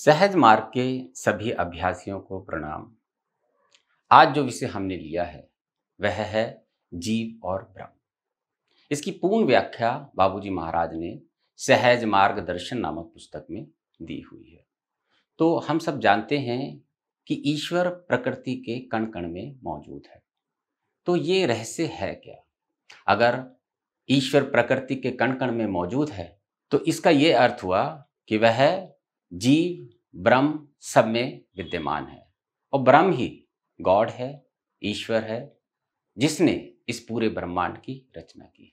सहज मार्ग के सभी अभ्यासियों को प्रणाम आज जो विषय हमने लिया है वह है जीव और ब्रह्म इसकी पूर्ण व्याख्या बाबूजी महाराज ने सहज मार्ग दर्शन नामक पुस्तक में दी हुई है तो हम सब जानते हैं कि ईश्वर प्रकृति के कण कण में मौजूद है तो ये रहस्य है क्या अगर ईश्वर प्रकृति के कण कण में मौजूद है तो इसका ये अर्थ हुआ कि वह जीव ब्रह्म सब में विद्यमान है और ब्रह्म ही गॉड है ईश्वर है जिसने इस पूरे ब्रह्मांड की रचना की है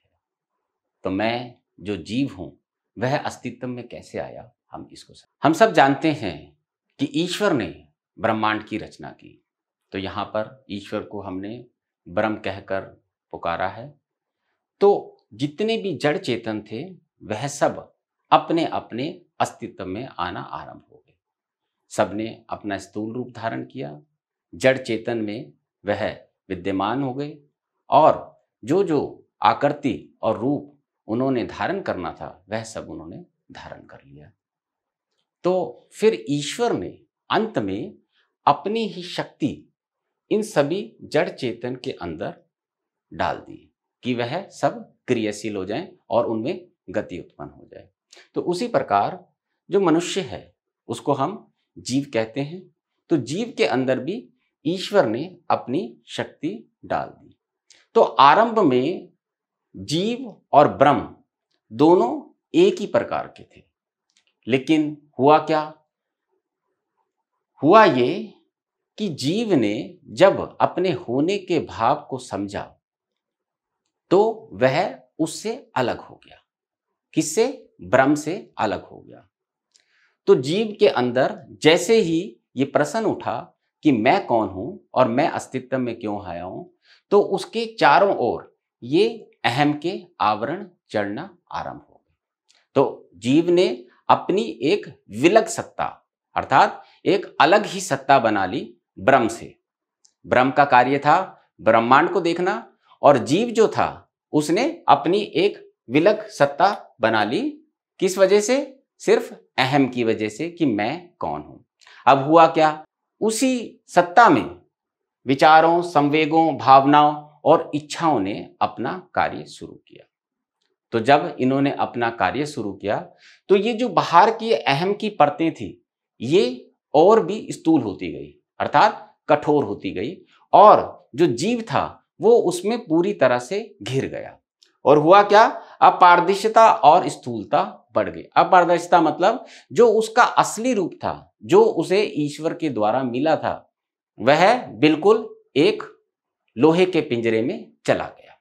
तो मैं जो जीव हूँ वह अस्तित्व में कैसे आया हम इसको सब हम सब जानते हैं कि ईश्वर ने ब्रह्मांड की रचना की तो यहाँ पर ईश्वर को हमने ब्रह्म कहकर पुकारा है तो जितने भी जड़ चेतन थे वह सब अपने अपने अस्तित्व में आना आरंभ हो गए सबने अपना स्थूल रूप धारण किया जड़ चेतन में वह विद्यमान हो गए और जो जो आकृति और रूप उन्होंने धारण करना था वह सब उन्होंने धारण कर लिया तो फिर ईश्वर ने अंत में अपनी ही शक्ति इन सभी जड़ चेतन के अंदर डाल दी कि वह सब क्रियाशील हो जाएं और उनमें गति उत्पन्न हो जाए तो उसी प्रकार जो मनुष्य है उसको हम जीव कहते हैं तो जीव के अंदर भी ईश्वर ने अपनी शक्ति डाल दी तो आरंभ में जीव और ब्रह्म दोनों एक ही प्रकार के थे लेकिन हुआ क्या हुआ ये कि जीव ने जब अपने होने के भाव को समझा तो वह उससे अलग हो गया किससे ब्रह्म से अलग हो गया तो जीव के अंदर जैसे ही ये प्रश्न उठा कि मैं कौन हूं और मैं अस्तित्व में क्यों आया हूं तो उसके चारों ओर ये अहम के आवरण चढ़ना आरंभ हो गए तो जीव ने अपनी एक विलग सत्ता अर्थात एक अलग ही सत्ता बना ली ब्रह्म से ब्रह्म का कार्य था ब्रह्मांड को देखना और जीव जो था उसने अपनी एक विलग सत्ता बना ली किस वजह से सिर्फ अहम की वजह से कि मैं कौन हूं अब हुआ क्या उसी सत्ता में विचारों संवेगों भावनाओं और इच्छाओं ने अपना कार्य शुरू किया तो जब इन्होंने अपना कार्य शुरू किया तो ये जो बाहर की अहम की परतें थी ये और भी स्थूल होती गई अर्थात कठोर होती गई और जो जीव था वो उसमें पूरी तरह से घिर गया और हुआ क्या अपारदर्शिता और स्थूलता बढ़ गई अपारदर्शिता मतलब जो उसका असली रूप था जो उसे ईश्वर के द्वारा मिला था वह बिल्कुल एक लोहे के पिंजरे में चला गया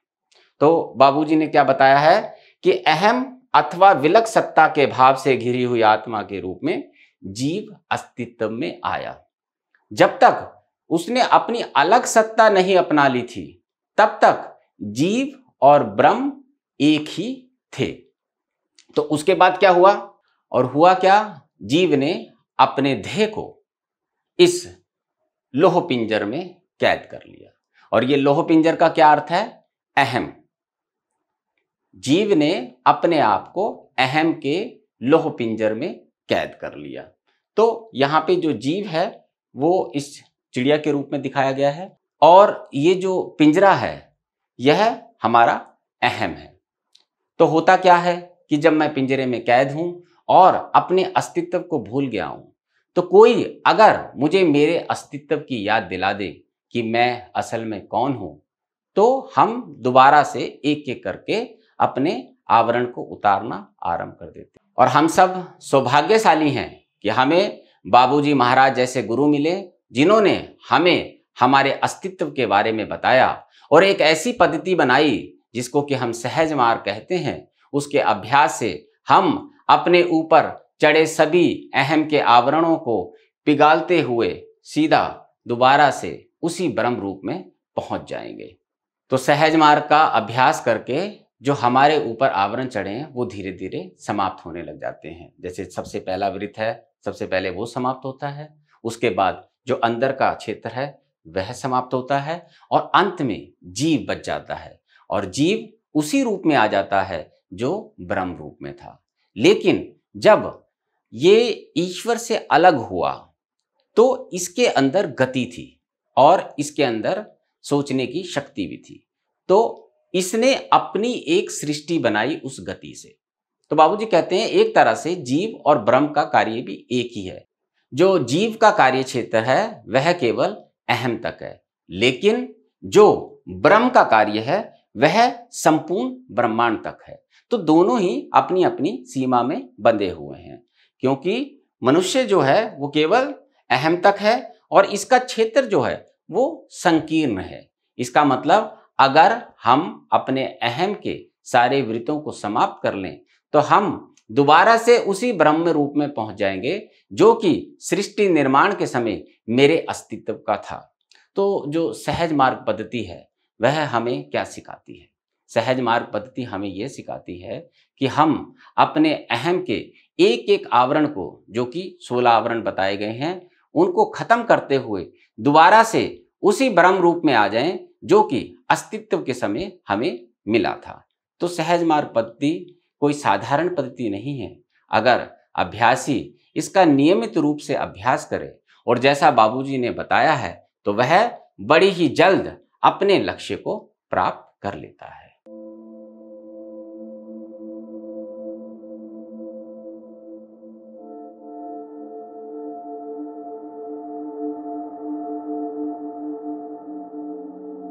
तो बाबूजी ने क्या बताया है कि अहम अथवा विलक सत्ता के भाव से घिरी हुई आत्मा के रूप में जीव अस्तित्व में आया जब तक उसने अपनी अलग सत्ता नहीं अपना ली थी तब तक जीव और ब्रह्म एक ही थे तो उसके बाद क्या हुआ और हुआ क्या जीव ने अपने देह को इस लोह पिंजर में कैद कर लिया और ये लोह पिंजर का क्या अर्थ है अहम जीव ने अपने आप को अहम के लोह पिंजर में कैद कर लिया तो यहां पे जो जीव है वो इस चिड़िया के रूप में दिखाया गया है और ये जो पिंजरा है यह हमारा अहम है तो होता क्या है कि जब मैं पिंजरे में कैद हूं और अपने अस्तित्व को भूल गया हूं तो कोई अगर मुझे मेरे अस्तित्व की याद दिला दे कि मैं असल में कौन हूं तो हम दोबारा से एक एक करके अपने आवरण को उतारना आरंभ कर देते और हम सब सौभाग्यशाली हैं कि हमें बाबूजी महाराज जैसे गुरु मिले जिन्होंने हमें हमारे अस्तित्व के बारे में बताया और एक ऐसी पद्धति बनाई जिसको कि हम सहज मार्ग कहते हैं उसके अभ्यास से हम अपने ऊपर चढ़े सभी अहम के आवरणों को पिघालते हुए सीधा दोबारा से उसी ब्रह्म रूप में पहुंच जाएंगे तो सहज मार्ग का अभ्यास करके जो हमारे ऊपर आवरण चढ़े हैं वो धीरे धीरे समाप्त होने लग जाते हैं जैसे सबसे पहला वृत्त है सबसे पहले वो समाप्त होता है उसके बाद जो अंदर का क्षेत्र है वह समाप्त होता है और अंत में जीव बच जाता है और जीव उसी रूप में आ जाता है जो ब्रह्म रूप में था लेकिन जब ये ईश्वर से अलग हुआ तो इसके अंदर गति थी और इसके अंदर सोचने की शक्ति भी थी तो इसने अपनी एक सृष्टि बनाई उस गति से तो बाबूजी कहते हैं एक तरह से जीव और ब्रह्म का कार्य भी एक ही है जो जीव का कार्य क्षेत्र है वह केवल अहम तक है लेकिन जो ब्रह्म का कार्य है वह संपूर्ण ब्रह्मांड तक है तो दोनों ही अपनी अपनी सीमा में बंधे हुए हैं क्योंकि मनुष्य जो है वो केवल अहम तक है और इसका क्षेत्र जो है वो संकीर्ण है इसका मतलब अगर हम अपने अहम के सारे वृत्तों को समाप्त कर लें तो हम दोबारा से उसी ब्रह्म रूप में पहुंच जाएंगे जो कि सृष्टि निर्माण के समय मेरे अस्तित्व का था तो जो सहज मार्ग पद्धति है वह हमें क्या सिखाती है सहज मार्ग पद्धति हमें यह सिखाती है कि हम अपने अहम के एक एक आवरण को जो कि सोलह आवरण बताए गए हैं उनको खत्म करते हुए दोबारा से उसी ब्रह्म रूप में आ जाएं जो कि अस्तित्व के समय हमें मिला था तो सहज मार्ग पद्धति कोई साधारण पद्धति नहीं है अगर अभ्यासी इसका नियमित रूप से अभ्यास करे और जैसा बाबूजी ने बताया है तो वह बड़ी ही जल्द अपने लक्ष्य को प्राप्त कर लेता है